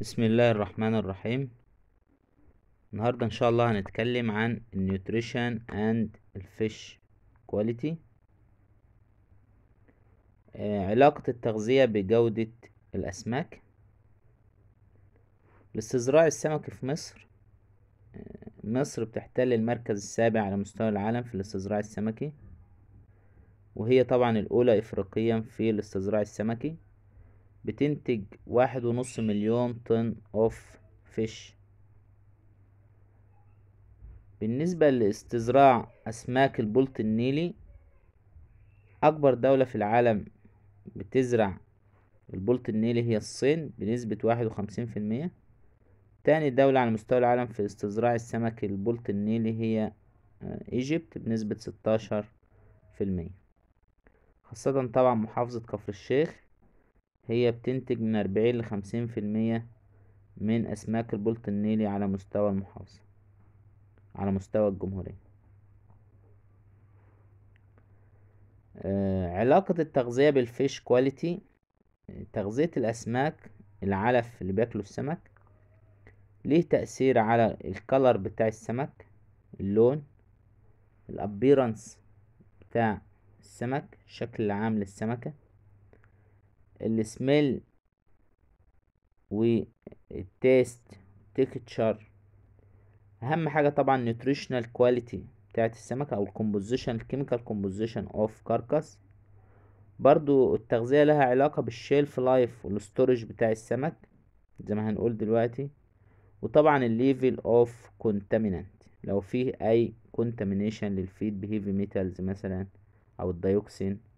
بسم الله الرحمن الرحيم النهاردة ان شاء الله هنتكلم عن النيوتريشن اند الفيش كواليتي علاقة التغذية بجودة الأسماك لاستزراع السمك في مصر آه، مصر بتحتل المركز السابع على مستوى العالم في الاستزراع السمكي وهي طبعا الأولى إفريقيا في الاستزراع السمكي بتنتج واحد ونص مليون طن اوف فيش بالنسبة لاستزراع أسماك البلط النيلي أكبر دولة في العالم بتزرع البلط النيلي هي الصين بنسبة واحد وخمسين في المية تاني دولة على مستوى العالم في استزراع السمك البلط النيلي هي آه، ايجيبت بنسبة ستاشر في المية خاصة طبعا محافظة كفر الشيخ هي بتنتج من أربعين لخمسين في المية من أسماك البلط النيلي على مستوى المحافظة على مستوى الجمهورية آه، علاقة التغذية بالفيش كواليتي تغذية الأسماك العلف اللي بياكله السمك ليه تأثير على الكلر بتاع السمك اللون الابيرانس بتاع السمك الشكل العام للسمكة السميل والتيست تكتشر اهم حاجه طبعا نيوتريشنال كواليتي بتاعت السمكه او الكمبوزيشن الكيميكال كومبوزيشن اوف كاركاس برضو التغذيه لها علاقه بالشيلف لايف والستورج بتاع السمك زي ما هنقول دلوقتي وطبعا الليفل اوف كونتامينانت لو فيه اي كونتامينيشن للفيد بهيفي ميتالز مثلا او الديوكسين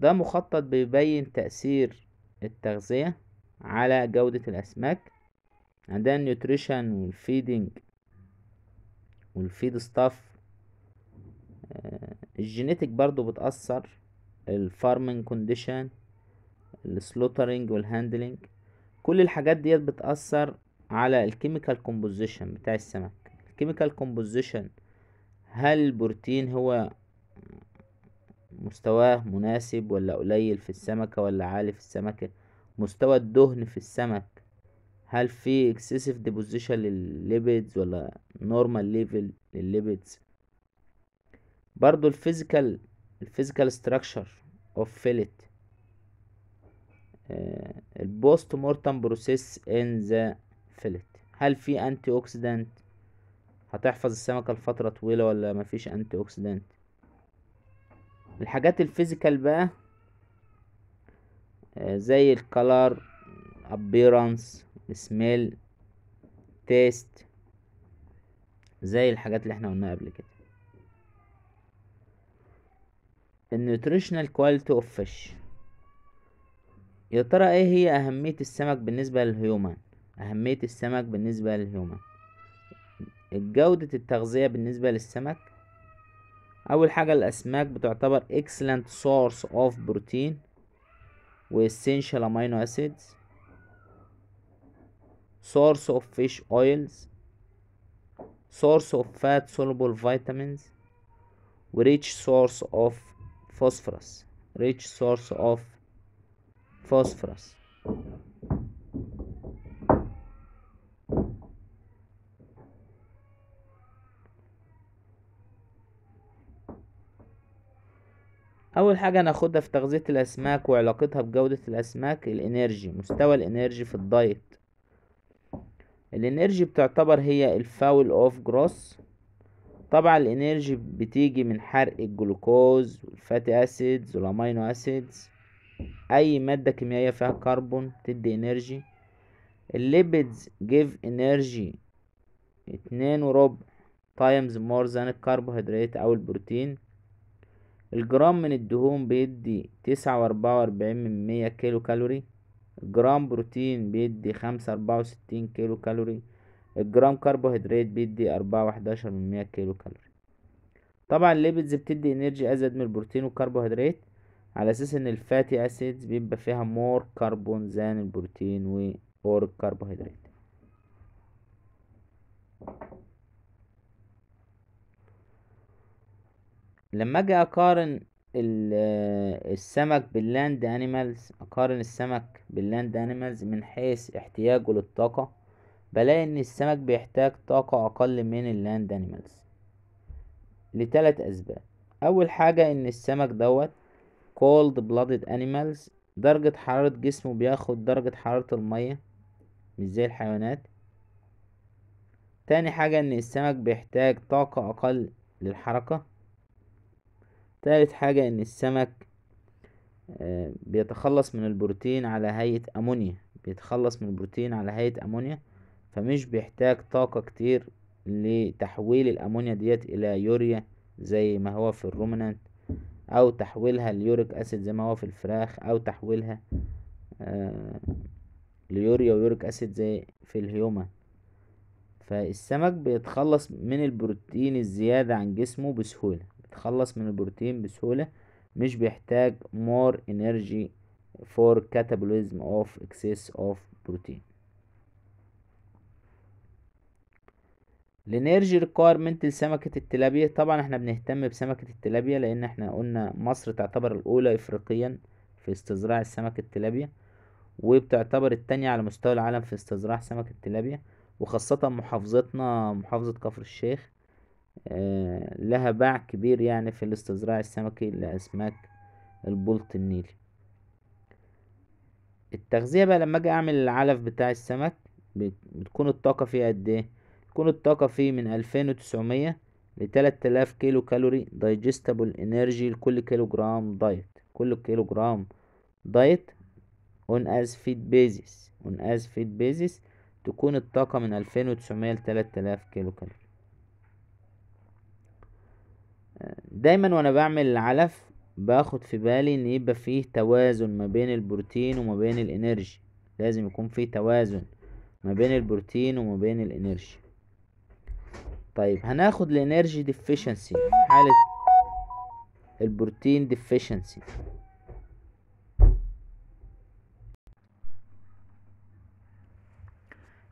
ده مخطط بيبين تأثير التغذية على جودة الأسماك عندنا النيوتريشن والفيدنج والفيد ستاف الجينيتك برضو بتأثر الفارمنج كونديشن السلوترنج والهاندلنج كل الحاجات ديت بتأثر على الكيميكال كومبوزيشن بتاع السمك الكيميكال كومبوزيشن هل البروتين هو مستواه مناسب ولا قليل في السمكة ولا عالي في السمكة مستوى الدهن في السمك هل في excessive deposition للليبيدز ولا normal level للليبيدز برضو الفيزيكال الفيزيكال structure of fillet البوست مورتم بروسيس ان ذا فيلت هل في انتي اوكسيدنت هتحفظ السمكه لفتره طويله ولا مفيش انتي اوكسيدنت الحاجات الفيزيكال بقى آه، زي الكلر ابيرانس سميل تيست زي الحاجات اللي احنا قلناها قبل كده النيوتريشنال كواليتي اوف فيش يا ترى ايه هي اهمية السمك بالنسبة للهيومن اهمية السمك بالنسبة للهيومن جودة التغذية بالنسبة للسمك اول حاجة الاسماك بتعتبر excellent source of protein و essential amino acids source of fish oils source of fat soluble vitamins rich source of phosphorus rich source of phosphorus اول حاجه هناخدها في تغذيه الاسماك وعلاقتها بجوده الاسماك الانرجي مستوى الانرجي في الدايت الانرجي بتعتبر هي الفاول اوف جروس طبعا الانرجي بتيجي من حرق الجلوكوز والفاتي اسيدز والامينو اسيدز اي ماده كيميائيه فيها كربون تدي انرجي الليبيدز جيف انرجي اتنين وربع تايمز مور ذان الكربوهيدرات او البروتين الجرام من الدهون بيدي تسعة وأربعة وأربعين من مية كيلو كالوري جرام بروتين بيدي خمسة أربعة وستين كيلو كالوري الجرام كربوهيدرات بيدي أربعة وحداشر من مية كيلو كالوري طبعا الليبيدز بتدي انرجي ازيد من البروتين والكربوهيدرات على اساس ان الفاتي اسيدز بيبقى فيها مور كربون زان البروتين و اور الكربوهيدرات لما اجي اقارن آه، السمك باللاند انيمالز اقارن السمك باللاند انيمالز من حيث احتياجه للطاقة بلاقي ان السمك بيحتاج طاقة اقل من اللاند انيمالز لتلات اسباب اول حاجة ان السمك دوت cold blooded animals درجة حرارة جسمه بياخد درجة حرارة المية مش زي الحيوانات تاني حاجة ان السمك بيحتاج طاقة اقل للحركة تالت حاجة إن السمك آه، بيتخلص من البروتين على هيئة أمونيا بيتخلص من البروتين على هيئة أمونيا فمش بيحتاج طاقة كتير لتحويل الأمونيا ديت إلى يوريا زي ما هو في الرومنانت أو تحويلها ليوريك أسيد زي ما هو في الفراخ أو تحويلها آه، ليوريا ويوريك أسيد زي في الهيومن فالسمك بيتخلص من البروتين الزيادة عن جسمه بسهولة بيتخلص من البروتين بسهولة مش بيحتاج more energy for catabolism of excess of protein الانرجي ريكويرمنت لسمكة التلابية طبعا احنا بنهتم بسمكة التلابية لان احنا قلنا مصر تعتبر الاولى افريقيا في استزراع السمك التلابية وبتعتبر التانية على مستوى العالم في استزراع سمك التلابية وخاصة محافظتنا محافظة كفر الشيخ لها باع كبير يعني في الاستزراع السمكي لأسماك البلط النيلي التغذية بقى لما اجي اعمل العلف بتاع السمك بتكون الطاقة فيه قد ايه بتكون الطاقة فيه من الفين وتسعمية لتلات الاف كيلو كالوري دايجستبل انرجي لكل كيلو جرام دايت كل كيلو جرام دايت اون از فيد بيزيس اون از فيد بيزيس تكون الطاقة من الفين وتسعمية لتلات الاف كيلو كالوري دايما وانا بعمل العلف باخد في بالي ان يبقى فيه توازن ما بين البروتين وما بين الانرجي لازم يكون فيه توازن ما بين البروتين وما بين الانرجي طيب هناخد الانرجي ديفيشنسي حالة البروتين ديفيشنسي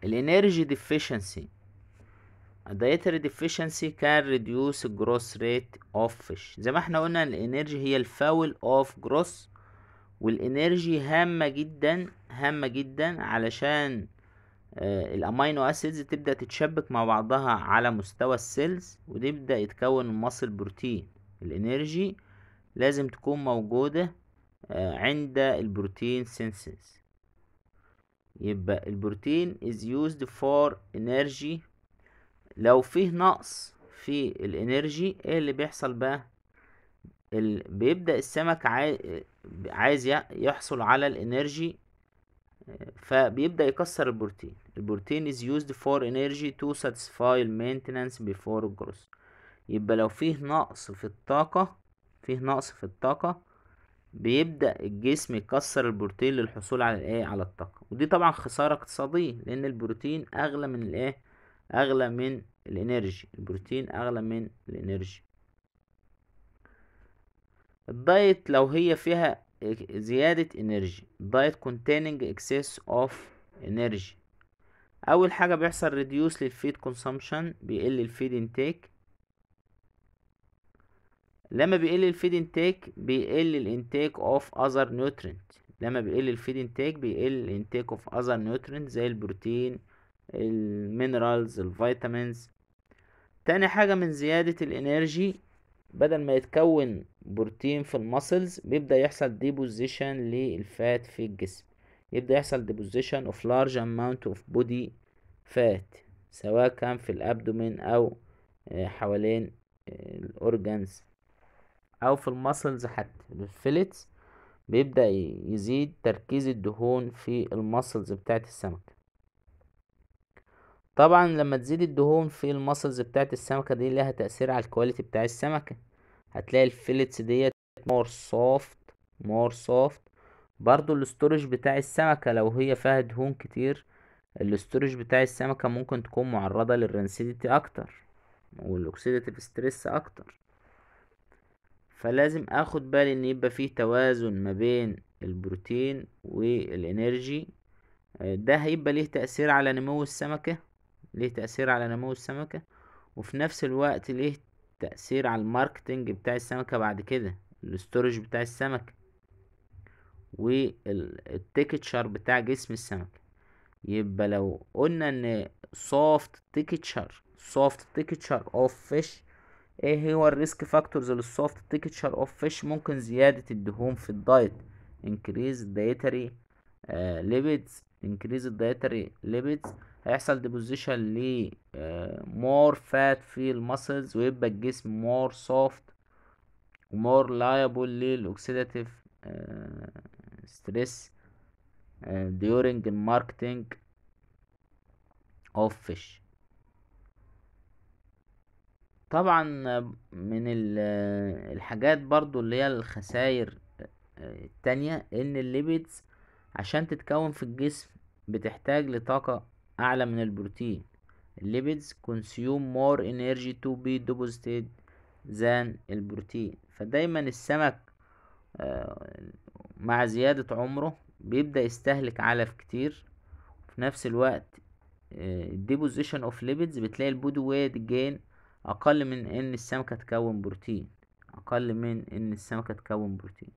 الانرجي ديفيشنسي dietary deficiency can reduce growth rate of fish زي ما احنا قلنا الانرجي هي الفاول اوف جروس والانرجي هامة جدا هامة جدا علشان آه الامينو اسيدز تبدأ تتشبك مع بعضها على مستوى السيلز وتبدأ يتكون المصل بروتين الانرجي لازم تكون موجودة آه عند البروتين سينسز يبقى البروتين is used for energy لو فيه نقص في الانرجي ايه اللي بيحصل بقى ال... بيبدأ السمك عاي... عايز يحصل على الانرجي آه، فبيبدأ يكسر البروتين البروتين is used for energy to satisfy maintenance before growth يبقى لو فيه نقص في الطاقة فيه نقص في الطاقة بيبدأ الجسم يكسر البروتين للحصول على الايه على الطاقة ودي طبعا خسارة اقتصادية لأن البروتين أغلى من الايه أغلى من الإنرجي البروتين أغلى من الإنرجي الدايت لو هي فيها زيادة انرجي دايت containing excess of energy اول حاجة بيحصل reduce للفيد consumption بيقل الفيد انتاك لما بيقل الفيد انتاك بيقل الانتاك of other nutrients لما بيقل الفيد انتاك بيقل الانتاك of other nutrients زي البروتين المينرالز الفيتامينز تاني حاجة من زيادة الانرجي بدل ما يتكون بروتين في المسلز بيبدأ يحصل ديبوزيشن للفات في الجسم يبدأ يحصل ديبوزيشن اوف لارج amount اوف بودي فات سواء كان في الابدومين او آه، حوالين آه، الاورجانز او في المسلز حتى الفيلتس بيبدأ يزيد تركيز الدهون في المسلز بتاعت السمك طبعا لما تزيد الدهون في المسلز بتاعت السمكة دي لها تأثير على الكواليتي بتاع السمكة هتلاقي الفيلتس ديت مور سوفت مور سوفت برضو الاستورج بتاع السمكة لو هي فيها دهون كتير الاستورج بتاع السمكة ممكن تكون معرضة للرنسيديتي اكتر والاكسيديتيف ستريس اكتر فلازم اخد بالي ان يبقى فيه توازن ما بين البروتين والانرجي آه، ده هيبقى ليه تأثير على نمو السمكة ليه تأثير على نمو السمكة وفي نفس الوقت ليه تأثير على الماركتنج بتاع السمكة بعد كده الاستورج بتاع السمكة والتيكتشر بتاع جسم السمكة يبقى لو قلنا ان soft texture soft texture of fish ايه هو الريسك فاكتورز للسوفت تكتشر اوف فيش ممكن زيادة الدهون في الدايت increase dietary uh, آه, lipids increase dietary limits هيحصل deposition ل آه، more fat في المسلز ويبقى الجسم more soft ومور liable للأوكسيداتيف آه، stress آه، during marketing of fish طبعا من الحاجات برضو اللي هي الخسائر التانية ان الليبيدز عشان تتكون في الجسم بتحتاج لطاقة أعلى من البروتين الليبيدز consume more energy to be deposited than البروتين فدايما السمك آه، مع زيادة عمره بيبدأ يستهلك علف كتير وفي نفس الوقت الديبوزيشن اوف ليبيدز بتلاقي البودي ويت جين اقل من ان السمكة تكون بروتين اقل من ان السمكة تكون بروتين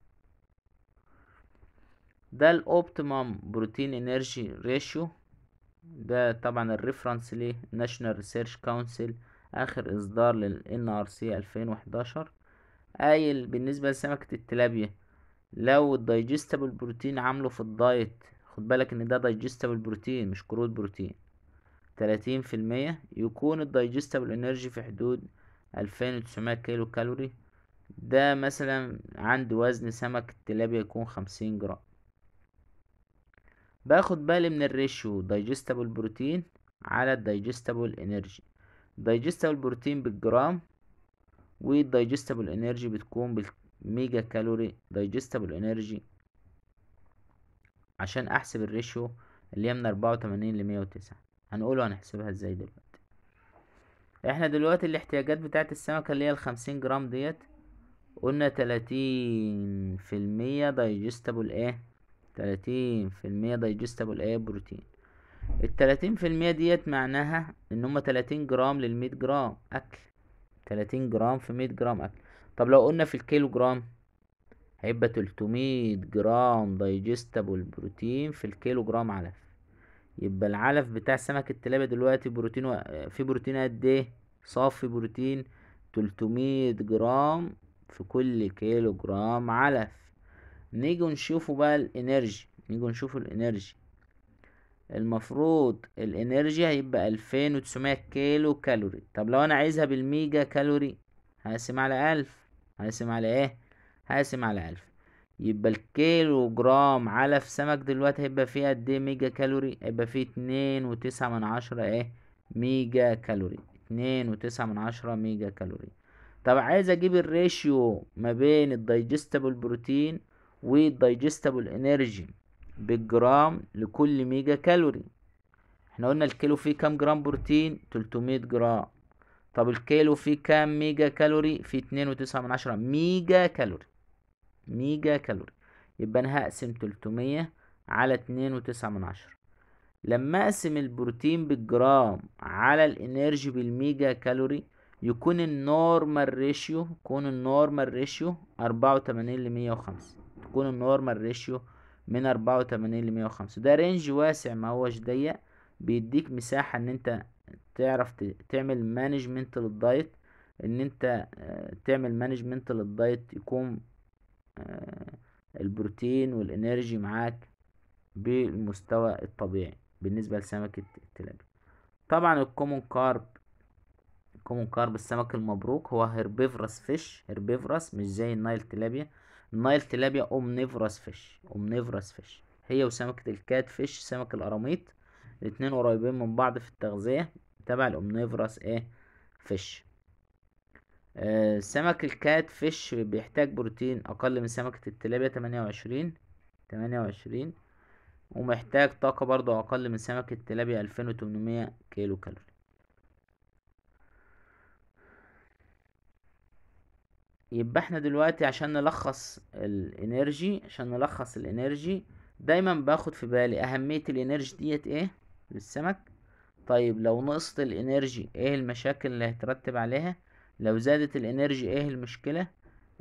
ده الاوبتيمم بروتين انرجي ريشيو ده طبعا الريفرنس ليه ناشونال ريسيرش كونسل اخر اصدار للان ار سي 2011 قايل بالنسبه لسمكه التلابيا لو الدايجستبل بروتين عامله في الدايت خد بالك ان ده دايجستبل بروتين مش كرود بروتين تلاتين في المية يكون الدايجستبل انرجي في حدود الفين كيلو كالوري ده مثلا عند وزن سمك التلابيا يكون خمسين جرام باخد بالي من الريشيو دايجستبل بروتين على الدايجستبل انرجي دايجستبل بروتين بالجرام والدايجستبل انرجي بتكون بالميجا كالوري دايجستبل انرجي عشان احسب الريشيو اللي هي من اربعة وتمانين لمية وتسعة هنقوله هنحسبها ازاي دلوقتي احنا دلوقتي الاحتياجات بتاعت السمكة اللي هي الخمسين جرام ديت قلنا تلاتين في المية دايجستبل ايه تلاتين في المية دايجستابل ايه بروتين التلاتين في المية ديت معناها ان هما تلاتين جرام للمية جرام اكل تلاتين جرام في مية جرام اكل طب لو قلنا في الكيلو جرام هيبقى تلتمية جرام دايجستابل بروتين في الكيلو جرام علف يبقى العلف بتاع سمك التلابية دلوقتي بروتين و... في بروتين قد ايه صافي بروتين تلتمية جرام في كل كيلو جرام علف نيجي نشوفه بقى الانرجي نيجي نشوف الانرجي المفروض الانرجي هيبقى الفين وتسعمية كيلو كالوري طب لو انا عايزها بالميجا كالوري هقسم على الف هقسم على ايه هقسم على الف يبقى الكيلو جرام علف سمك دلوقتي هيبقى فيه قد ايه ميجا كالوري هيبقى فيه اتنين وتسعة من عشرة ايه ميجا كالوري اتنين وتسعة من عشرة ميجا كالوري طب عايز اجيب الريشيو ما بين الدايجستبل بروتين والدايجستبل انرجي بالجرام لكل ميجا كالوري احنا قلنا الكيلو فيه كام جرام بروتين 300 جرام طب الكيلو فيه كام ميجا كالوري فيه 2.9 من عشرة ميجا كالوري ميجا كالوري يبقى انا هقسم 300 على 2.9 من عشرة لما اقسم البروتين بالجرام على الانرجي بالميجا كالوري يكون النورمال ريشيو يكون النورمال ريشيو 84 ل 105 تكون النورمال ريشيو من أربعة وتمانين لمية وخمسة ده رينج واسع ما هوش ضيق بيديك مساحة ان انت تعرف تعمل مانجمنت للدايت ان انت آه، تعمل مانجمنت للدايت يكون آه، البروتين والانرجي معاك بالمستوى الطبيعي بالنسبة لسمكة التلابية طبعا الكومون كارب الكومون كارب السمك المبروك هو هربيفرس فيش هربيفرس مش زي النايل تلابيا النايل تلابيا اومنيفراس فيش اومنيفراس فيش هي وسمكة الكات فيش سمك القراميط الاتنين قريبين من بعض في التغذية تبع الأومنيفراس ايه فيش آه، سمك الكات فيش بيحتاج بروتين أقل من سمكة التلابيا تمانية وعشرين تمانية وعشرين ومحتاج طاقة برضو أقل من سمكة التلابيا ألفين وتمنمية كيلو كالوري يبقى احنا دلوقتي عشان نلخص الانرجي عشان نلخص الانرجي دايما باخد في بالي اهمية الانرجي ديت ايه للسمك طيب لو نقصت الانرجي ايه المشاكل اللي هترتب عليها لو زادت الانرجي ايه المشكلة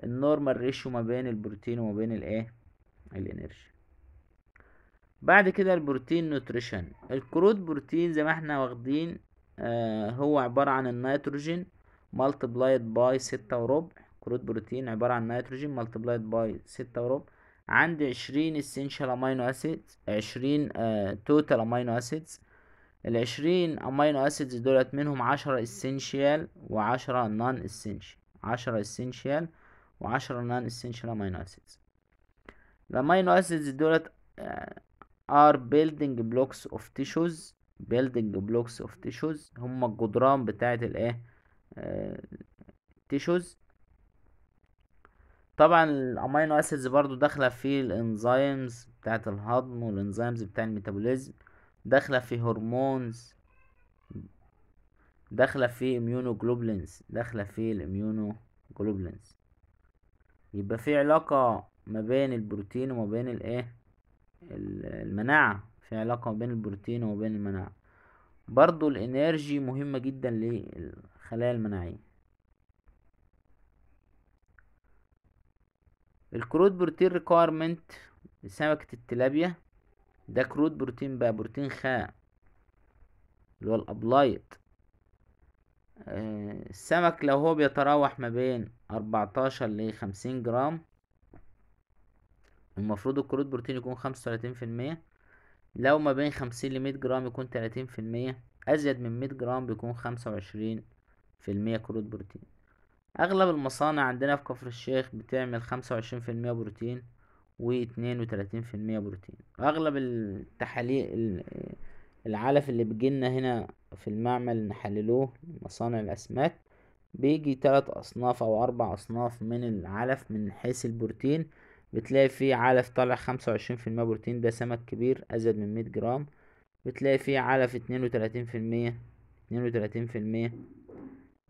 النورمال ريشو ما بين البروتين وما بين الايه الانرجي بعد كده البروتين نوتريشن الكرود بروتين زي ما احنا واخدين آه هو عبارة عن النيتروجين مالتبلايد باي ستة وربع كروت بروتين عبارة عن نيتروجين ملتبلايد باي ستة وربع عندي عشرين اسينشال امينو اسيدز عشرين توتال امينو اسيدز العشرين امينو اسيدز دولت منهم عشرة اسينشال وعشرة نان اسينشال عشرة اسينشال وعشرة نان اسينشال امينو اسيدز الامينو اسيدز دولت ار بيلدينج بلوكس اوف تيشوز بيلدينج بلوكس اوف تيشوز هما الجدران بتاعت الايه تيشوز آه، طبعا الامينو اسيدز برضو داخله في الانزيمز بتاعه الهضم والانزيمز بتاع الميتابوليزم داخله في هرمونز داخله في اميونوجلوبولينز داخله في الاميونوجلوبولينز يبقى في علاقه ما بين البروتين وما بين الايه المناعه في علاقه ما بين البروتين وما بين المناعه برضو الانرجي مهمه جدا للخلايا المناعيه الكرود بروتين ريكويرمنت لسمكة التلابيا ده كرود بروتين بقى بروتين خاء اللي هو الابلايت آه، السمك لو هو بيتراوح ما بين اربعتاشر لخمسين جرام المفروض الكرود بروتين يكون خمسة وتلاتين في المية لو ما بين خمسين لمية جرام يكون تلاتين في المية ازيد من مية جرام بيكون خمسة وعشرين في المية كرود بروتين اغلب المصانع عندنا في كفر الشيخ بتعمل خمسة وعشرين في المية بروتين واتنين وتلاتين في المية بروتين اغلب التحاليل العلف اللي بيجيلنا هنا في المعمل نحللوه مصانع الاسماك بيجي تلات اصناف او اربع اصناف من العلف من حيث البروتين بتلاقي فيه علف طالع خمسة وعشرين في المية بروتين ده سمك كبير ازيد من مية جرام بتلاقي فيه علف اتنين وتلاتين في المية اتنين وتلاتين في المية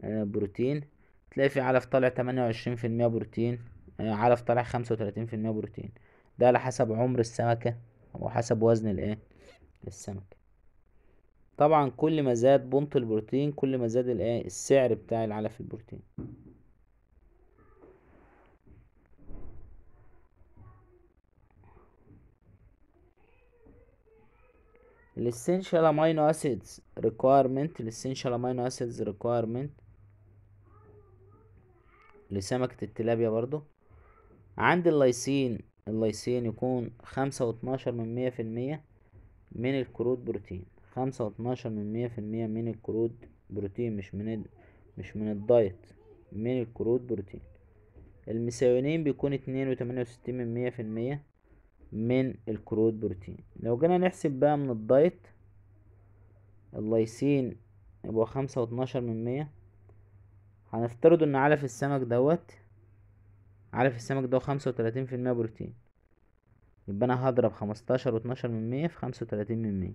آه، بروتين تلاقي في علف طالع تمانية وعشرين في المية بروتين آه، علف طالع خمسة وتلاتين في المية بروتين ده على حسب عمر السمكة أو حسب وزن الإيه السمكة طبعا كل ما زاد بنط البروتين كل ما زاد الإيه السعر بتاع العلف البروتين الاسينشال امينو اسيدز ريكويرمنت الاسينشال امينو اسيدز ريكويرمنت لسمكة التلابيا برضو عند اللايسين اللايسين يكون خمسة واتناشر من مية في المية من الكرود بروتين خمسة واتناشر من مية في المية من الكرود بروتين مش من ال... مش من الدايت من الكرود بروتين المساوينين بيكون اتنين وتمانية وستين من مية في المية من الكرود بروتين لو جينا نحسب بقى من الدايت اللايسين يبقى خمسة واتناشر من مية هنفترض ان علف السمك دوت علف السمك ده خمسة وتلاتين في المية بروتين يبقى انا هضرب خمستاشر واتناشر من مية في خمسة وتلاتين من مية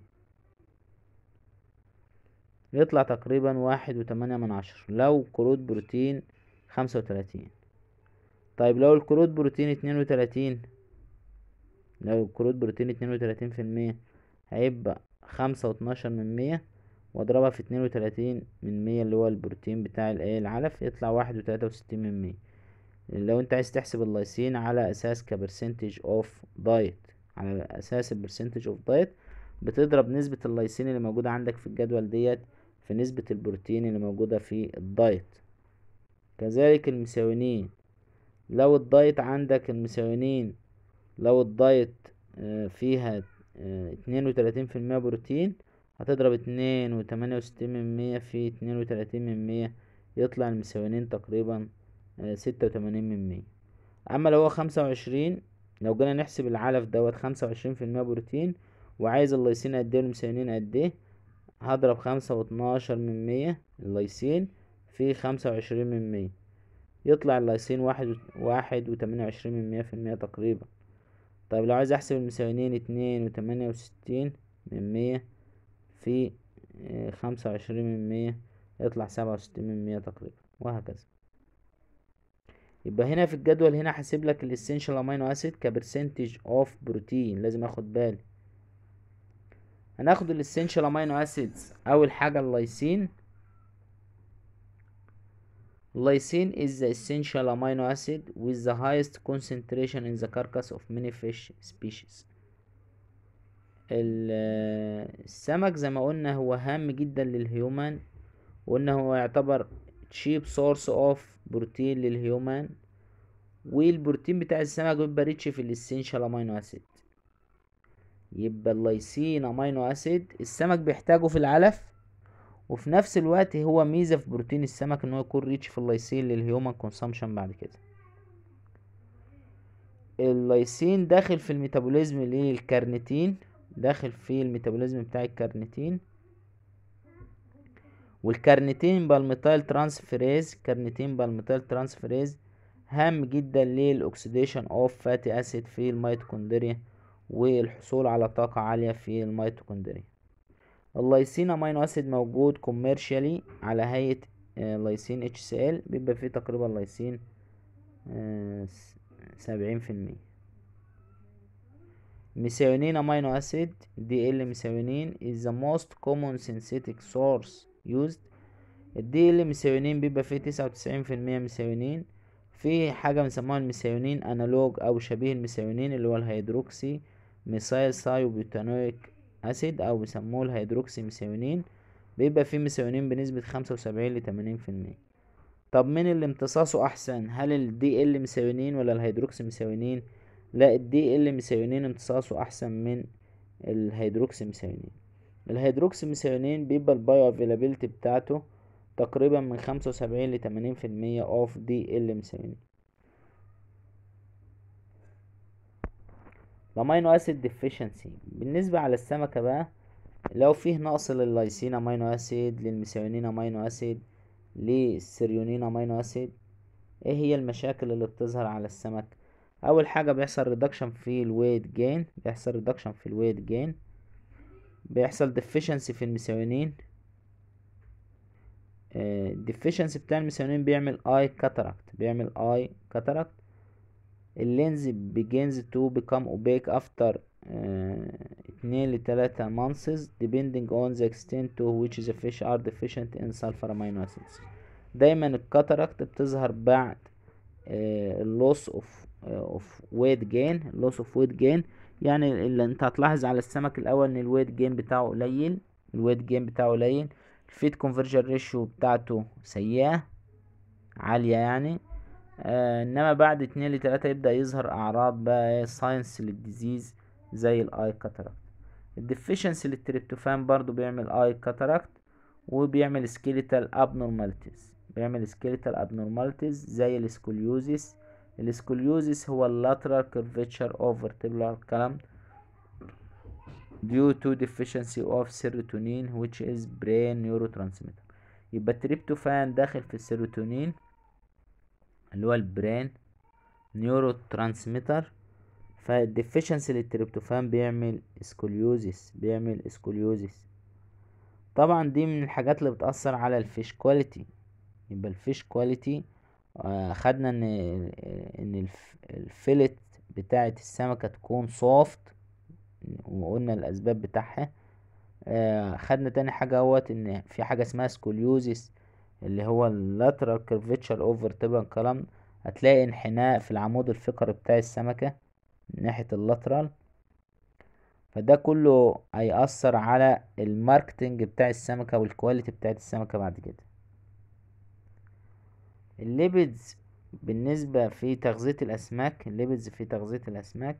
يطلع تقريبا واحد وتمانية من عشر لو كروت بروتين خمسة وتلاتين طيب لو الكروت بروتين اتنين وتلاتين لو الكروت بروتين اتنين وتلاتين في المية هيبقى خمسة واتناشر من مية واضربها في اتنين وتلاتين من مية اللي هو البروتين بتاع الايه العلف يطلع واحد وتلاتة وستين من مية لو انت عايز تحسب اللايسين على اساس كبرسنتج اوف دايت على اساس البرسنتج اوف دايت بتضرب نسبة اللايسين اللي موجودة عندك في الجدول ديت في نسبة البروتين اللي موجودة في الدايت كذلك المساوينين لو الدايت عندك المساوينين لو الدايت آه، فيها آه، اتنين وتلاتين في المية بروتين هتضرب اتنين وتمانية وستين من مية في اتنين وتلاتين من مية يطلع المساويين تقريبا آه، ستة وتمانين من مية اما لو هو خمسة وعشرين لو جينا نحسب العلف دوت خمسة وعشرين في المية بروتين وعايز اللايسين قد ايه والمساويين قد ايه هضرب خمسة واتناشر من مية اللايسين في خمسة وعشرين من مية يطلع اللايسين واحد واحد وتمانية وعشرين من مية في المية تقريبا طيب لو عايز احسب المساويين اتنين وتمانية وستين من مية في آه، خمسة وعشرين من مية يطلع سبعة وستين من مية تقريبا وهكذا يبقى هنا في الجدول هنا هسيب لك الاسينشال امينو اسيد كبرسنتج اوف بروتين لازم اخد بالي هناخد الاسينشال امينو اسيدز اول حاجه اللايسين اللايسين از ذا اسينشال امينو اسيد with ذا هايست كونسنتريشن ان ذا كاركاس اوف ميني فيش سبيشيز السمك زي ما قلنا هو هام جدا للهيومن وقلنا هو يعتبر تشيب سورس اوف بروتين للهيومن والبروتين بتاع السمك بيبقى ريتش في الاسينشال امينو اسيد يبقى اللايسين امينو اسيد السمك بيحتاجه في العلف وفي نفس الوقت هو ميزه في بروتين السمك ان هو يكون ريتش في اللايسين للهيومن كونسامشن بعد كده اللايسين داخل في الميتابوليزم للكارنيتين داخل في الميتابوليزم بتاع الكارنيتين والكارنيتين بالميتايل ترانسفيريز كارنيتين بالميتايل ترانسفيريز هام جدا للاكسيديشن اوف فاتي اسيد في الميتوكوندريا والحصول على طاقة عالية في الميتوكوندريا اللايسين امينو اسيد موجود كوميرشالي على هيئة آه، لايسين ال بيبقى فيه تقريبا لايسين آه، سبعين في المية امينو اسيد دي ال methionine is the most common synthetic source used ال ميثيونين بيبقى فيه تسعة وتسعين في المية ميثيونين في حاجة بنسموها الميثيونين انالوج او شبيه الميثيونين اللي هو الهيدروكسي ميثايل سايوبيوتانويك اسيد او بيسموه الهيدروكسي ميثيونين بيبقى فيه ميثيونين بنسبة خمسة وسبعين لتمانين في المية طب مين اللي امتصاصه احسن هل الدي ال ميثيونين ولا الهيدروكسي ميثيونين لا الدي ال ميثيونين امتصاصه احسن من الهيدروكسي ميثيونين الهيدروكسي ميثيونين بيبقى البايو افيلابيلتي بتاعته تقريبا من خمسة وسبعين لتمانين في المية اوف دي ال ميثيونين الامينو اسيد ديفيشنسي بالنسبة على السمكة بقى لو فيه نقص لللايسين امينو اسيد للميثيونين امينو اسيد للسيريونين امينو اسيد ايه هي المشاكل اللي بتظهر على السمك اول حاجه بيحصل ريدكشن في الويت جين بيحصل ريدكشن في الويت جين بيحصل ديفيشنسي في الميثيونين الديفيشنسي آه، بتاع الميثيونين بيعمل اي كاتاراكت بيعمل اي كاتاراكت اللينز begins to become opaque after آه، اتنين لتلاتة مانسز depending on the extent to which the fish are deficient in sulfur amino acids دايما الكاتاراكت بتظهر بعد اللوس آه، اوف اوف ويت جين لوس اوف ويت جين يعني اللي انت هتلاحظ على السمك الاول ان الويت جين بتاعه قليل الويت جين بتاعه قليل الفيت كونفرجن ريشيو بتاعته سيئة عالية يعني آه انما بعد اتنين لتلاتة يبدأ يظهر اعراض بقى ساينس للديزيز زي الاي كاتاراكت الديفيشنسي للتريبتوفان برضو بيعمل اي كاتاراكت وبيعمل سكيليتال ابنورماليتيز بيعمل سكيليتال ابنورماليتيز زي السكوليوزيس السكوليوزيس هو اللاترال curvature of vertebral column due to deficiency of serotonin which is brain neurotransmitter يبقى التريبتوفان داخل في السيروتونين اللي هو البرين نيورو ترانسميتر فالديفيشنسي للتريبتوفان بيعمل سكوليوزيس بيعمل سكوليوزيس طبعا دي من الحاجات اللي بتأثر على الفيش كواليتي يبقى الفيش كواليتي آه، خدنا ان ان الفلت بتاعة السمكة تكون سوفت وقلنا الاسباب بتاعها آه، خدنا تاني حاجة اهوت ان في حاجة اسمها سكوليوزيس اللي هو اللاترال كيرفيتشر اوفر فيرتبرال كولم هتلاقي انحناء في العمود الفقري بتاع السمكة من ناحية اللاترال فده كله هيأثر على الماركتنج بتاع السمكة والكواليتي بتاعت السمكة بعد كده الليبيدز بالنسبة في تغذية الأسماك الليبيدز في تغذية الأسماك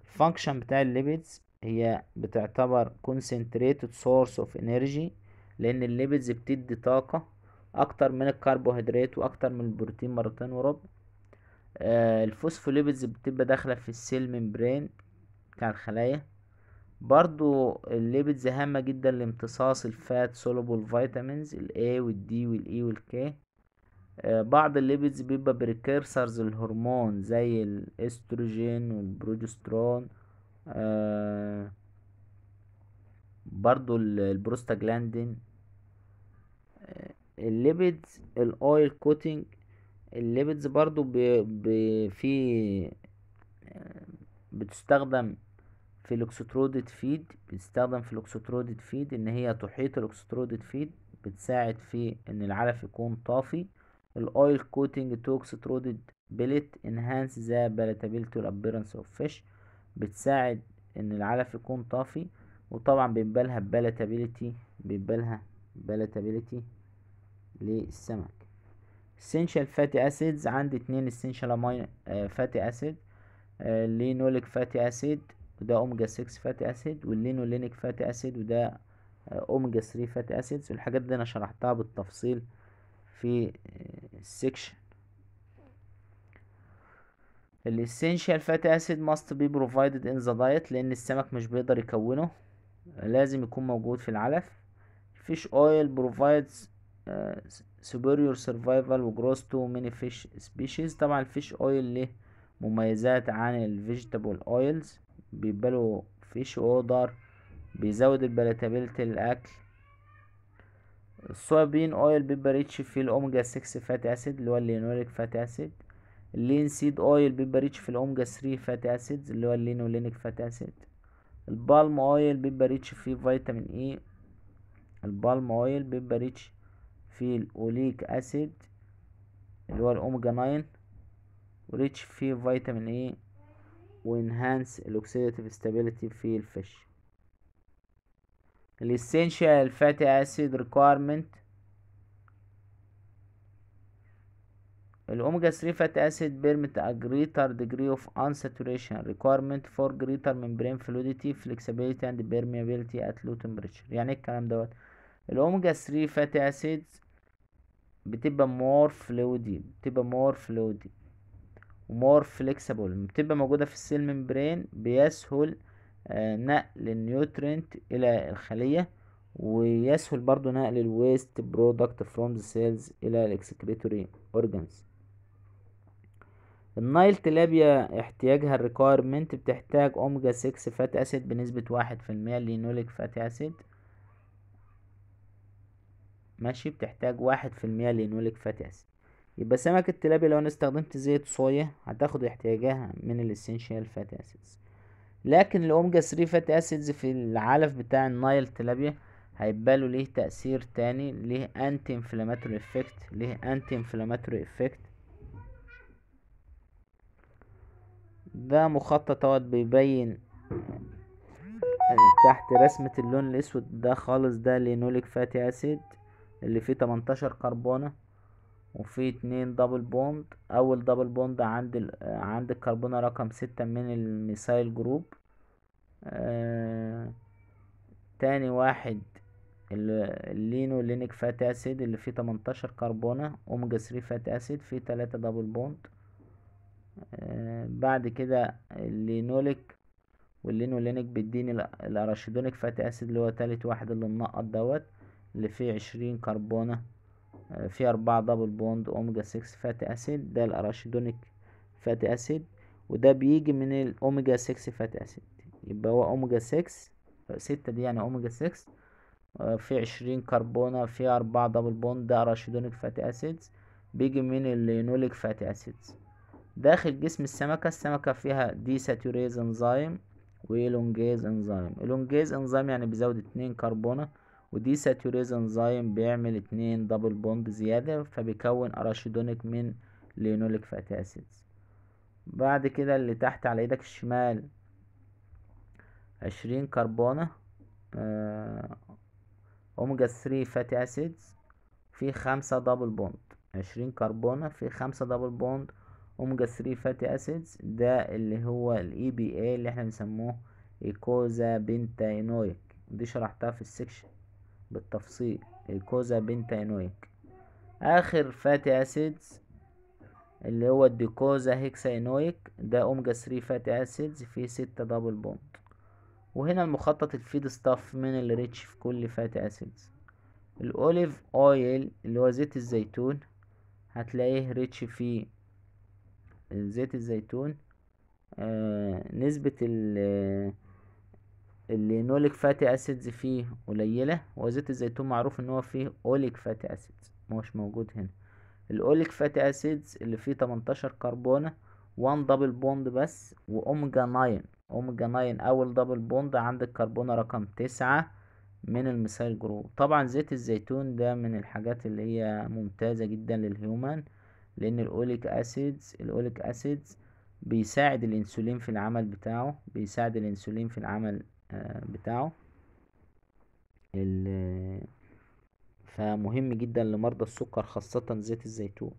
الفانكشن بتاع الليبيدز هي بتعتبر concentrated source of energy لأن الليبيدز بتدي طاقة أكتر من الكربوهيدرات وأكتر من البروتين مرتين وربع آه، الفوسفوليبيدز بتبقى داخلة في السيل ممبرين بتاع الخلايا برضو الليبيدز هامة جدا لامتصاص الفات سولوبل فيتامينز ال A وال D وال E وال K آه، بعض الليبيدز بيبقى بريكيرسرز الهرمون زي الاستروجين والبروجسترون آه، برضو البروستاجلاندين آه، الليبيدز الاويل كوتينج الليبيدز برضو بي بي في بتستخدم في الاكسترودد فيد بتستخدم في الاكسترودد فيد ان هي تحيط الاكسترودد فيد بتساعد في ان العلف يكون طافي الاويل كوتينج توكس ترودد بليت انهانس ذا بلتابيلتي والابيرنس اوف فيش بتساعد ان العلف يكون طافي وطبعا بيبقى لها بلتابيلتي بيبقى لها بلتابيلتي للسمك اسينشال فاتي اسيدز عندي اتنين اسينشال أمين فاتي اسيد لينوليك فاتي اسيد وده اوميجا 6 فاتي اسيد واللينولينيك فاتي اسيد وده اوميجا 3 فاتي اسيدز والحاجات دي انا شرحتها بالتفصيل في السكشن الاسينشال فاتي اسيد ماست بي بروفايدد ان ذا دايت لان السمك مش بيقدر يكونه لازم يكون موجود في العلف فيش اويل بروفايدز superior survival وجروس تو ميني فيش سبيشيز طبعا الفيش اويل ليه مميزات عن الفيجيتابل اويلز له فيش اودر بيزود البلاتابيلتي للاكل الصويابين اويل بيبقى ريتش في الاوميجا 6 فاتي اسيد اللي هو اللينوليك فاتي اسيد اللين سيد اويل بيبقى ريتش في الاوميجا 3 فاتي اسيدز اللي هو اللينولينيك فاتي اسيد البالم اويل بيبقى ريتش في فيتامين اي البالم اويل بيبقى ريتش في الاوليك اسيد اللي هو الاوميجا 9 وريتش في فيتامين اي وانهانس الاوكسيداتيف ستابيليتي في الفش الاسينشال فاتي اسيد ريكويرمنت الاوميجا 3 فاتي اسيد بيرمت ا جريتر ديجري اوف ان ساتوريشن ريكويرمنت فور جريتر ممبرين فلويديتي flexibility اند بيرميابيليتي ات لو تمبريتشر يعني ايه الكلام دوت الاوميجا 3 فاتي اسيد بتبقى مور فلويدي بتبقى مور فلويدي ومور فليكسبل بتبقى موجوده في السيل ممبرين بيسهل آه، نقل النيوترينت إلى الخلية ويسهل برضو نقل الويست برودكت فروم سيلز إلى الاكسكريتوري أورجانز النايل تلابيا احتياجها الريكويرمنت بتحتاج اوميجا 6 فات اسيد بنسبة واحد في المية لينوليك فات اسيد ماشي بتحتاج واحد في المية لينوليك فات اسيد يبقى سمك التلابيا لو انا استخدمت زيت صويا هتاخد احتياجها من الاسينشال فات اسيدز لكن الأوميجا 3 فاتي أسيدز في العلف بتاع النايل تلابيا هيبقى له ليه تأثير تاني ليه أنتي انفلاماتوري افكت ليه أنتي انفلاماتوري افكت ده مخطط اهوت بيبين تحت رسمة اللون الأسود ده خالص ده لينوليك فاتي أسيد اللي فيه 18 كربونة وفي اتنين دبل بوند اول دبل بوند عند ال... عند الكربونة رقم ستة من الميثايل جروب آه... تاني واحد اللينو لينك فات اسيد اللي فيه 18 كربونة اوميجا 3 فات اسيد فيه تلاتة دبل بوند آه... بعد كده اللينوليك واللينولينك بيديني الاراشيدونيك فات اسيد اللي هو تالت واحد اللي منقط دوت اللي فيه عشرين كربونة في أربعة دبل بوند أوميجا 6 فاتي أسيد ده الأراشيدونيك فاتي أسيد وده بيجي من الأوميجا 6 فاتي أسيد يبقى هو أوميجا 6 ستة دي يعني أوميجا آه، 6 في عشرين كربونة في أربعة دبل بوند ده أراشيدونيك فاتي أسيد بيجي من اللينوليك فاتي أسيد داخل جسم السمكة السمكة فيها دي ساتوريز انزيم وإلونجيز انزيم إلونجيز انزيم يعني بيزود اتنين كربونة ودي ساتوريز انزايم بيعمل اتنين دبل بوند زيادة فبيكون اراشيدونيك من لينوليك فاتاسيد اسيدز بعد كده اللي تحت على ايدك الشمال عشرين كربونة آه اوميجا ثري فاتي اسيدز في خمسة دبل بوند عشرين كربونة في خمسة دبل بوند اوميجا ثري فاتي اسيدز ده اللي هو الاي بي e اي اللي احنا بنسموه ايكوزا بنتاينويك دي شرحتها في السكشن بالتفصيل الكوزا بنتانويك اخر فاتي اسيدز اللي هو الديكوزا هيكساينويك ده اوميجا 3 فاتي اسيدز فيه ستة دبل بوند وهنا المخطط الفيد ستاف من الريتش في كل فاتي اسيدز الاوليف اويل اللي هو زيت الزيتون هتلاقيه ريتش في زيت الزيتون آه نسبة ال اللينوليك فاتي اسيدز فيه قليلة وزيت الزيتون معروف ان هو فيه اوليك فاتي اسيدز مش موجود هنا الاوليك فاتي اسيدز اللي فيه 18 كربونة 1 دبل بوند بس واوميجا 9 اوميجا 9 اول دبل بوند عند الكربونة رقم 9 من الميثايل جروب طبعا زيت الزيتون ده من الحاجات اللي هي ممتازة جدا للهيومن لان الاوليك اسيدز الاوليك اسيدز بيساعد الانسولين في العمل بتاعه بيساعد الانسولين في العمل آه، بتاعه فمهم جدا لمرضى السكر خاصة زيت الزيتون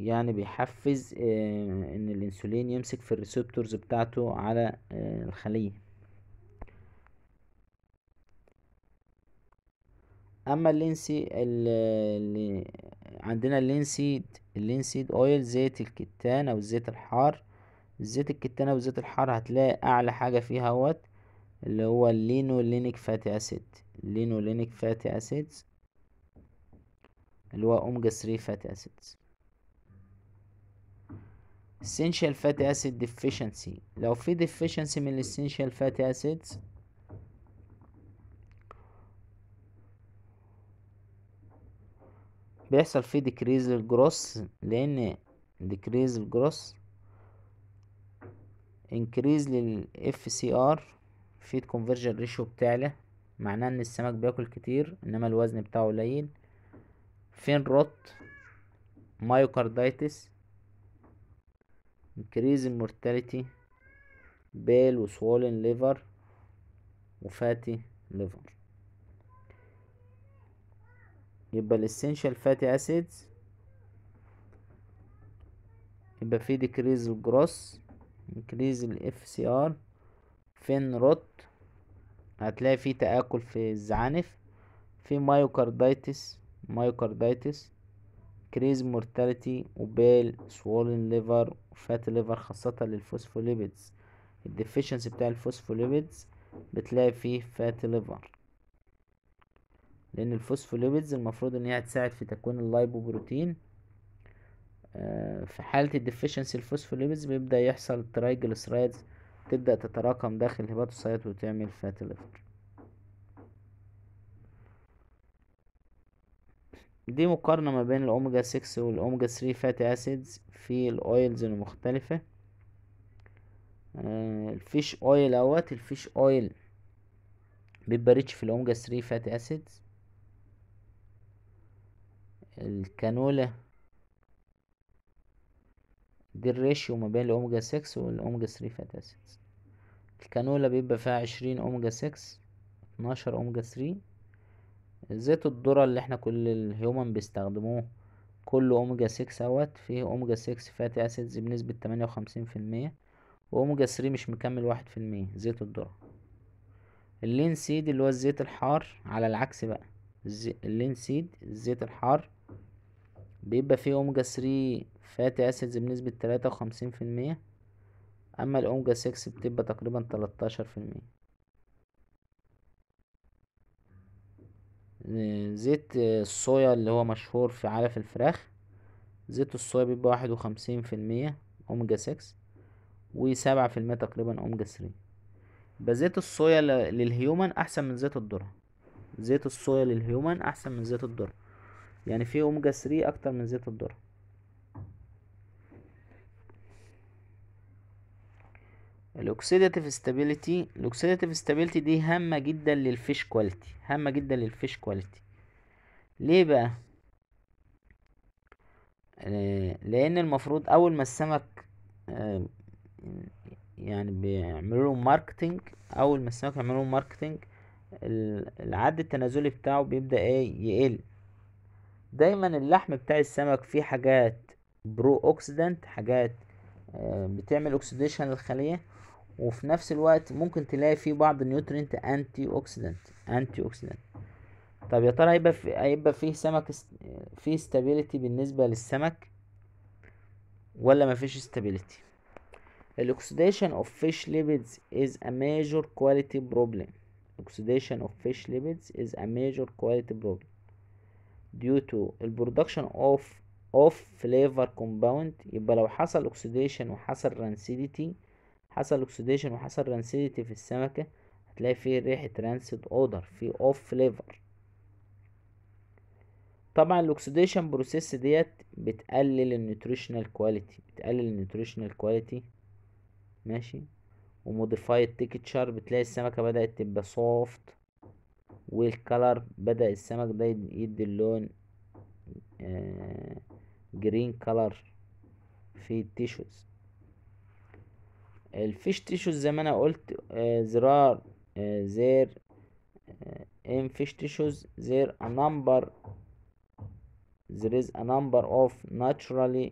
يعني بيحفز آه، ان الانسولين يمسك في الريسبتورز بتاعته على آه، الخلية اما اللينسي اللي عندنا اللينسيد اللينسيد اويل زيت الكتان او الزيت الحار زيت الكتانة وزيت الحار هتلاقي أعلى حاجة فيها هوت اللي هو اللينولينيك فاتي أسيد اللينولينيك فاتي أسيد اللي هو أوميجا 3 فاتي اسيد essential fatty acid deficiency لو في deficiency من essential fatty acids بيحصل فيه decrease الجروس لان decrease الجروس انكريز للاف سي ار conversion كونفرجن ريشيو بتعلى معناه ان السمك بياكل كتير انما الوزن بتاعه قليل فين روت مايوكاردايتس increase in mortality pale ليفر وفاتي ليفر يبقى الاسينشال فاتي اسيدز يبقى في decrease الجروس increase ال FCR فين روت هتلاقي فيه تآكل في الزعانف في مايوكاردايتس مايوكاردايتس كريز مورتاليتي وبال سوولن ليفر وفات ليفر خاصة للفوسفوليبيدز الديفيشنسي بتاع الفوسفوليبيدز بتلاقي فيه فات ليفر لأن الفوسفوليبيدز المفروض إن هي هتساعد في تكوين اللايبوبروتين آه، في حالة الديفيشنسي الفوسفوليبيدز بيبدأ يحصل ترايجلسرايدز تبدأ تتراكم داخل الهيباتوسايت وتعمل فات ليفر دي مقارنة ما بين الأوميجا 6 والأوميجا 3 فاتي أسيدز في الأويلز المختلفة الفيش أويل أوت الفيش أويل بيبقى ريتش في الأوميجا 3 فاتي أسيدز الكانولا دي الريشيو ما بين الأوميجا 6 والأوميجا 3 فاتي أسيدز الكانولا بيبقى فيها 20 أوميجا 6 12 أوميجا 3 زيت الذرة اللي احنا كل الهيومن بيستخدموه كله أوميجا 6 اهوت فيه أوميجا 6 فاتي أسيدز بنسبة 58% وخمسين وأوميجا 3 مش مكمل واحد في المية زيت الذرة اللين سيد اللي هو الزيت الحار على العكس بقى اللين سيد الزيت الحار بيبقى فيه أوميجا 3 فاتي اسيدز بنسبة تلاتة وخمسين في المية اما الاوميجا سكس بتبقى تقريبا تلتاشر في المية آه، زيت الصويا اللي هو مشهور في علف الفراخ زيت الصويا بيبقى واحد وخمسين في المية اوميجا سكس وسبعة في المية تقريبا اوميجا ثري يبقى زيت الصويا للهيومن احسن من زيت الذرة زيت الصويا للهيومن احسن من زيت الذرة يعني فيه اوميجا ثري اكتر من زيت الذرة الاوكسيداتيف ستابيليتي الاوكسيداتيف ستابيليتي دي هامه جدا للفيش كواليتي هامه جدا للفيش كواليتي ليه بقى آه، لان المفروض اول ما السمك آه، يعني بيعملوا له ماركتنج اول ما السمك يعملوا له ماركتنج العد التنازلي بتاعه بيبدا ايه يقل دايما اللحم بتاع السمك فيه حاجات برو اوكسيدنت حاجات آه، بتعمل اوكسيديشن للخليه وفي نفس الوقت ممكن تلاقي فيه بعض النيوترينت انتي اوكسيدنت انتي اوكسيدنت طب يا ترى هيبقى في هيبقى فيه سمك فيه ستابيليتي بالنسبه للسمك ولا مفيش ستابيليتي الاكسيديشن اوف فيش ليبيدز از ا ميجور كواليتي بروبلم oxidation اوف فيش ليبيدز از ا major كواليتي بروبلم due to البرودكشن اوف اوف فليفر كومباوند يبقى لو حصل oxidation وحصل رانسيديتي حصل اكسديشن وحصل رانسيديتي في السمكة هتلاقي فيه ريحة رانسيد اودر في اوف فليفر طبعا الاكسديشن بروسيس ديت بتقلل النيوتريشنال كواليتي بتقلل النيوتريشنال كواليتي ماشي وموديفاي تيكتشر بتلاقي السمكة بدأت تبقى سوفت والكلر بدأ السمك ده يدي اللون جرين آه، كلر في التيشوز الفيش تيشو زي ما انا قلت آه، زرار آه، زير ان آه، فيش تيشوز زير a number there is a number of naturally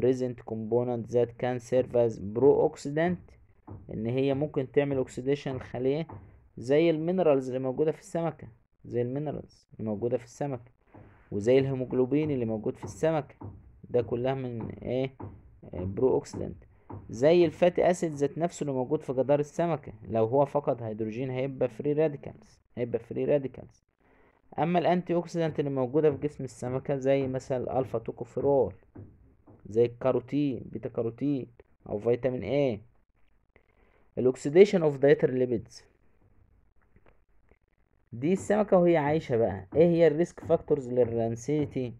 present components that can serve as pro-oxidant ان هي ممكن تعمل اوكسيديشن الخلية زي المينرالز اللي موجودة في السمكة زي المينرالز اللي موجودة في السمكة وزي الهيموجلوبين اللي موجود في السمكة ده كلها من ايه برو اوكسيدنت زي الفاتي اسيد ذات نفسه اللي موجود في جدار السمكة لو هو فقد هيدروجين هيبقى فري راديكالز هيبقى فري راديكالز اما الانتي اوكسيدانت اللي موجودة في جسم السمكة زي مثلا الفا توكوفيرول زي الكاروتين بيتا كاروتين او فيتامين اي الاكسيديشن اوف دايتر ليبيدز دي السمكة وهي عايشة بقى ايه هي الريسك فاكتورز للرانسيتي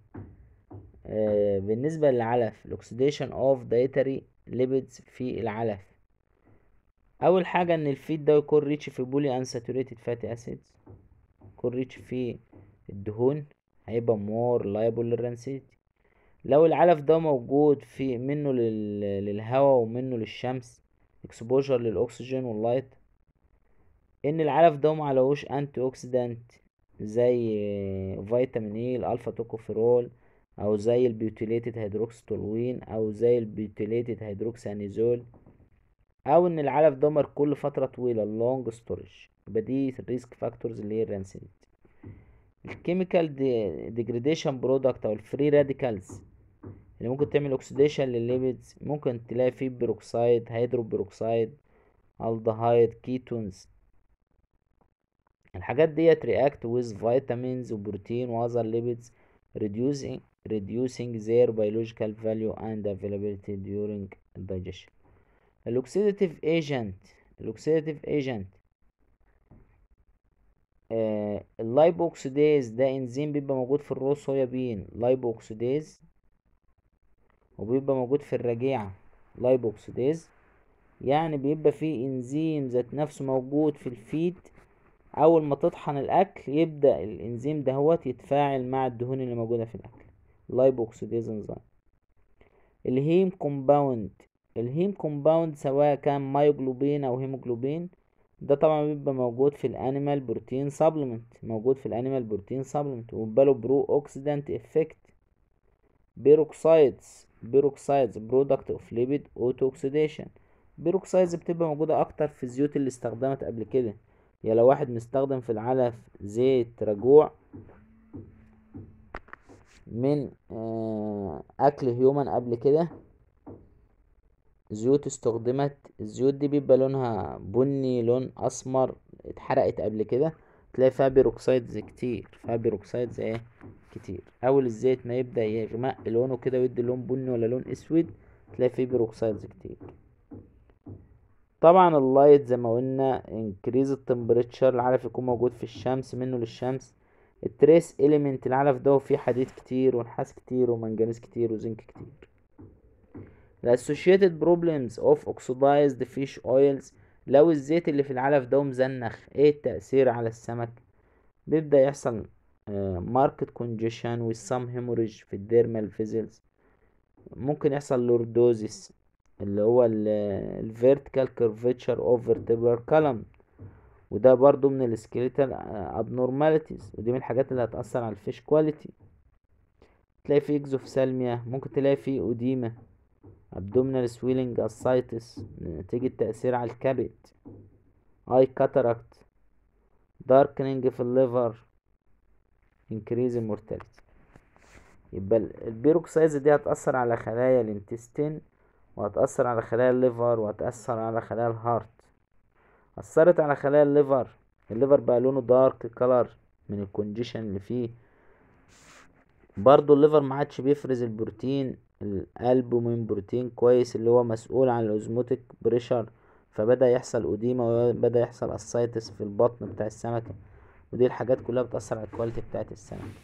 آه بالنسبة للعلف الاكسيديشن اوف دايتري ليبيدز في العلف اول حاجة ان الفيد ده يكون ريتش في بولي انساتوريتد فاتي اسيدز يكون ريتش في الدهون هيبقى مور لايبل للرانسيت لو العلف ده موجود في منه لل... للهواء ومنه للشمس اكسبوجر للاكسجين واللايت ان العلف ده معلوش انتي اوكسيدانت زي فيتامين اي الالفا توكوفيرول او زي البيوتيليتد هيدروكس تولوين او زي البيوتيليتد هيدروكس انيزول او ان العلف دمر كل فتره طويله لونج ستورج يبقى دي الريسك فاكتورز اللي هي الرانسنت الكيميكال ديجريديشن برودكت او الفري راديكالز اللي ممكن تعمل اوكسيديشن للليبيدز ممكن تلاقي فيه بروكسايد هيدروبروكسايد الدهايد كيتونز الحاجات ديت رياكت ويز فيتامينز وبروتين واذر ليبيدز reducing reducing their biological value and availability during digestion الاكسيداتيف ايجنت الاكسيداتيف ايجنت اللايبوكسيديز ده انزيم بيبقى موجود في الرو صويابين لايبوكسيديز وبيبقى موجود في الرجيعة لايبوكسيديز يعني بيبقى فيه انزيم ذات نفسه موجود في الفيد اول ما تطحن الاكل يبدأ الانزيم دهوت يتفاعل مع الدهون اللي موجودة في الاكل لايبوكسيديز انزيم الهيم كومباوند الهيم كومباوند سواء كان مايوجلوبين او هيموجلوبين ده طبعا بيبقى موجود في الانيمال بروتين سبلمنت موجود في الانيمال بروتين سبلمنت وباله برو اوكسيدانت افكت بيروكسايدز بيروكسايدز برودكت اوف ليبيد اوتو اوكسيديشن بيروكسايدز بتبقى موجودة اكتر في الزيوت اللي استخدمت قبل كده يا يعني لو واحد مستخدم في العلف زيت رجوع من آه، أكل هيومن قبل كده زيوت استخدمت الزيوت دي بيبقى لونها بني لون أسمر اتحرقت قبل كده تلاقي فيها بيروكسايدز كتير فيها بيروكسايدز ايه كتير اول الزيت ما يبدا يغمق لونه كده ويدي لون بني ولا لون اسود تلاقي فيه بيروكسايدز كتير طبعا اللايت زي ما قلنا انكريز التمبريتشر اللي عارف يكون موجود في الشمس منه للشمس التريس اليمنت العلف ده فيه حديد كتير ونحاس كتير ومنجنيز كتير وزنك كتير The associated problems of oxidized fish oils لو الزيت اللي في العلف ده مزنخ ايه التأثير على السمك بيبدأ يحصل ماركت كونجيشن والسام هيموريج في الديرمال فيزلز ممكن يحصل لوردوزيس اللي هو الفيرتيكال curvature اوف vertebral كولم وده برضو من السكيليتال ابنورماليتيز آه، ودي من الحاجات اللي هتأثر على الفيش كواليتي تلاقي فيه اكزوفسالميا ممكن تلاقي فيه اوديما abdominal swelling ascites نتيجة تأثير على الكبد اي cataract darkening في الليفر increase in mortality يبقى البيروكسايز دي هتأثر على خلايا الانتستين وهتأثر على خلايا الليفر وهتأثر على خلايا الهارت أثرت على خلايا الليفر الليفر بقى لونه دارك كلر من الكونديشن اللي فيه برضو الليفر ما عادش بيفرز البروتين الالبومين بروتين كويس اللي هو مسؤول عن الاوزموتيك بريشر فبدا يحصل اوديما وبدا يحصل اسايتس في البطن بتاع السمكه ودي الحاجات كلها بتاثر على الكواليتي بتاعه السمكه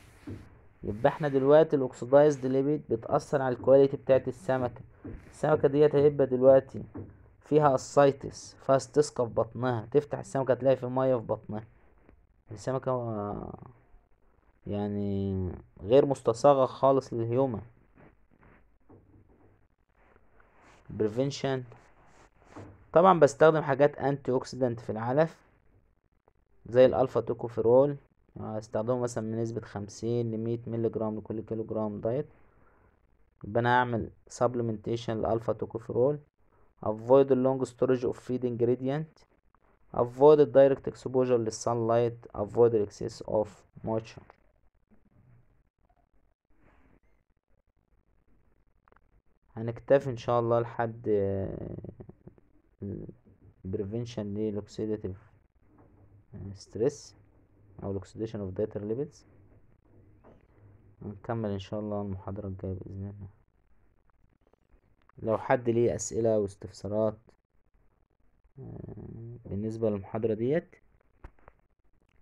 يبقى احنا دلوقتي الاوكسدايزد ليبيد بتاثر على الكواليتي بتاعه السمكه السمكه ديت هيبقى دلوقتي فيها السايتس فاستسقى في بطنها تفتح السمكة تلاقي في مية في بطنها السمكة آه، يعني غير مستصاغة خالص للهيومن بريفنشن طبعا بستخدم حاجات انتي اوكسيدنت في العلف زي الالفا توكوفيرول آه، استخدمه مثلا بنسبة خمسين لمية مللي جرام لكل كيلو جرام دايت يبقى انا هعمل سبلمنتيشن للالفا توكوفيرول avoid long storage of feed ingredient avoid direct exposure sunlight avoid excess of moisture هنكتفي ان شاء الله لحد prevention للoxidative stress او oxidation of دايتر ليبيدز هنكمل ان شاء الله المحاضرة الجاية بإذن الله لو حد ليه أسئلة واستفسارات آه، بالنسبة للمحاضرة ديت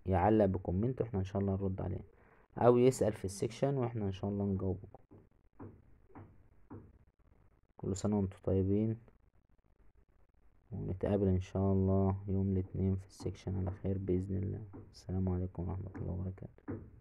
يعلق بكومنت واحنا ان شاء الله نرد عليه او يسأل في السكشن واحنا ان شاء الله نجاوبكم كل سنة وانتم طيبين ونتقابل ان شاء الله يوم الاثنين في السكشن على خير بإذن الله السلام عليكم ورحمة الله وبركاته